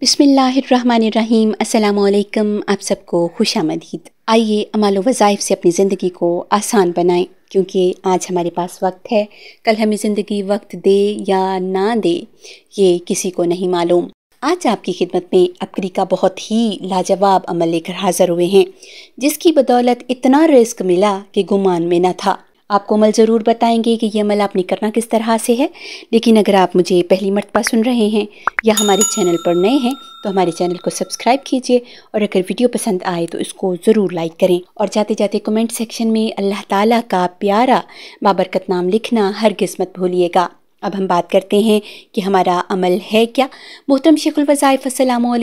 बिसमीम् अल्लाम आप सबको खुश आमदीद आइए अमाल वज़ाइफ से अपनी ज़िंदगी को आसान बनाएं क्योंकि आज हमारे पास वक्त है कल हमें ज़िंदगी वक्त दे या ना दे ये किसी को नहीं मालूम आज आपकी खिदमत में अपकरी का बहुत ही लाजवाब अमल लेकर हाज़र हुए हैं जिसकी बदौलत इतना रिस्क मिला कि गुमान में न था आप कोमल ज़रूर बताएंगे कि ये अमल आपने करना किस तरह से है लेकिन अगर आप मुझे पहली मरतबा सुन रहे हैं या हमारे चैनल पर नए हैं तो हमारे चैनल को सब्सक्राइब कीजिए और अगर वीडियो पसंद आए तो इसको ज़रूर लाइक करें और जाते जाते कमेंट सेक्शन में अल्लाह ताला का प्यारा बाबरकत नाम लिखना हर किस्मत भूलिएगा अब हम बात करते हैं कि हमारा अमल है क्या मोहतरम शेखुलवज़ाइफ अल्लाम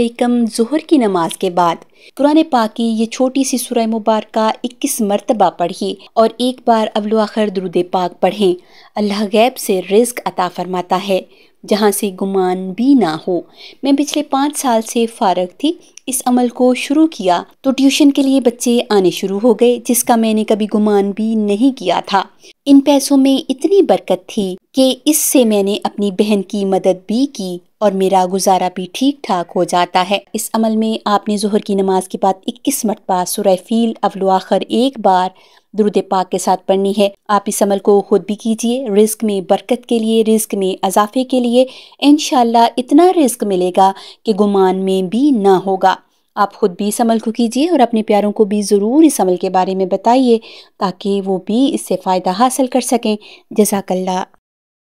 जहर की नमाज के बाद कुरान पाक की ये छोटी सी सुरह मुबारक इक्कीस मरतबा पढ़िए और एक बार अवलो आखर दरुद पाक पढ़ें अल्लाह गैब से रिज्क अता फरमाता है जहाँ से गुमान भी ना हो मैं पिछले पाँच साल से फारग थी इस अमल को शुरू किया तो ट्यूशन के लिए बच्चे आने शुरू हो गए जिसका मैंने कभी गुमान भी नहीं किया था इन पैसों में इतनी बरकत थी कि इससे मैंने अपनी बहन की मदद भी की और मेरा गुजारा भी ठीक ठाक हो जाता है इस अमल में आपने जहर की नमाज के बाद 21 मरतबा सुरफील अवलो आखिर एक बार दुरुद पाक के साथ पढ़नी है आप इस अमल को खुद भी कीजिए रिस्क में बरकत के लिए रिस्क में अजाफे के लिए इन इतना रिस्क मिलेगा कि गुमान में भी ना होगा आप ख़ुद भी इस अमल को कीजिए और अपने प्यारों को भी ज़रूर इस अमल के बारे में बताइए ताकि वो भी इससे फ़ायदा हासिल कर सकें जजाकल्ला